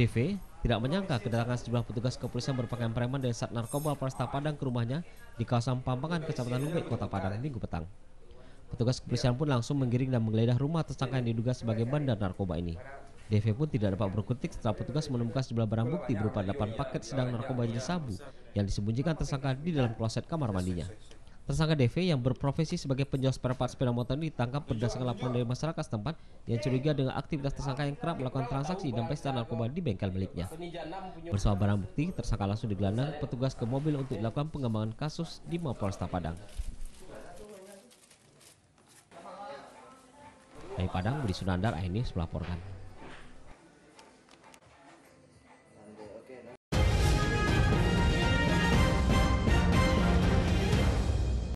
DV tidak menyangka kedatangan sejumlah petugas kepolisian berpakaian preman dari Sat Narkoba Polresta Padang ke rumahnya di kawasan Pampangan, Kecamatan Lumbek, Kota Padang, Minggu petang. Petugas kepolisian pun langsung menggiring dan menggeledah rumah tersangka yang diduga sebagai bandar narkoba ini. DV pun tidak dapat berkutik setelah petugas menemukan sejumlah barang bukti berupa 8 paket sedang narkoba jenis sabu yang disembunyikan tersangka di dalam kloset kamar mandinya. Tersangka DV yang berprofesi sebagai penjual spare part sepeda motor ini ditangkap berdasarkan laporan dari masyarakat setempat yang curiga dengan aktivitas tersangka yang kerap melakukan transaksi dan pesta narkoba di bengkel miliknya. Bersama barang bukti, tersangka langsung digelandang petugas ke mobil untuk dilakukan pengembangan kasus di Mapolresta Padang. Dari Padang, Budi Sunandar, ini melaporkan.